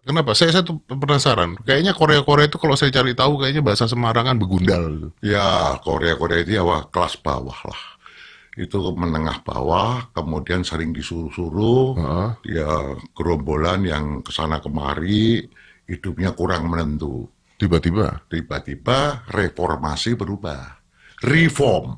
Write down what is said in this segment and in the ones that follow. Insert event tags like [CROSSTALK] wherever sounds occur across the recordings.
Kenapa? Saya satu penasaran. Kayaknya Korea-Korea itu kalau saya cari tahu kayaknya bahasa Semarangan begundal. Ya, Korea-Korea itu ya wah, kelas bawah lah. Itu menengah bawah, kemudian sering disuruh-suruh, huh? ya gerombolan yang kesana kemari, hidupnya kurang menentu. Tiba-tiba? Tiba-tiba reformasi berubah. Reform.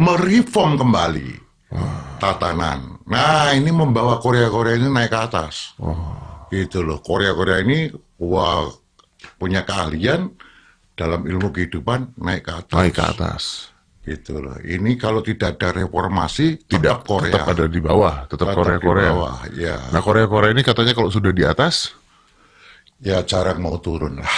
Mereform kembali. Huh. Ah. Tatanan. Nah, ini membawa Korea-Korea ini naik ke atas. Huh oh. Gitu loh. Korea-Korea ini wah punya keahlian dalam ilmu kehidupan naik ke atas. Naik ke atas. Gitu loh. Ini kalau tidak ada reformasi, tidak tetap Korea. Tetap ada di bawah, tetap Korea-Korea. bawah, ya. Nah, Korea-Korea ini katanya kalau sudah di atas ya jarang mau turun lah. [LAUGHS]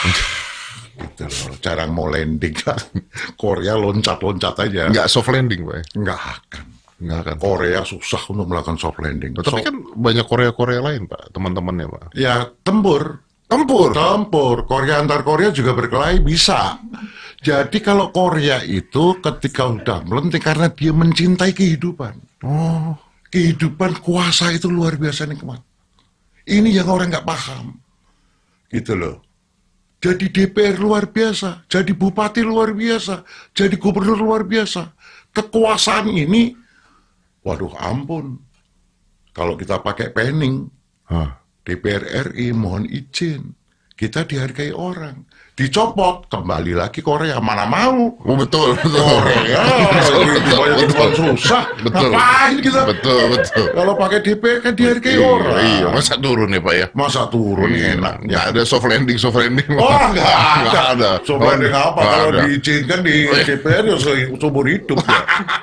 gitu loh, jarang mau landing lah. [LAUGHS] Korea loncat-loncat aja. Enggak soft landing, Pak. Enggak ya? akan nggak akan Korea tahu. susah untuk melakukan soft landing. Tapi so, kan banyak Korea-Korea lain, Pak, teman-temannya, Pak. Ya, tempur. Tempur. Tempur. Korea antar Korea juga berkelahi bisa. Jadi kalau Korea itu ketika udah melenting karena dia mencintai kehidupan. Oh, kehidupan kuasa itu luar biasa nih kemat. Ini yang orang nggak paham. Gitu loh. Jadi DPR luar biasa, jadi bupati luar biasa, jadi gubernur luar biasa. Kekuasaan ini Waduh ampun, kalau kita pakai pening, Hah. DPR RI mohon izin, kita dihargai orang dicopot kembali lagi Korea mana mau oh, betul betul Korea oh, iya. [LAUGHS] gitu susah betul ngapain betul betul kalau pakai DPR kan dihargai iya, orang iya masa turun ya pak ya masa turun iya. enak Ya ada soft landing soft landing oh enggak ada. ada soft landing apa kalau diizinkan di oh, iya. DPR ya seumur hidup ya [LAUGHS]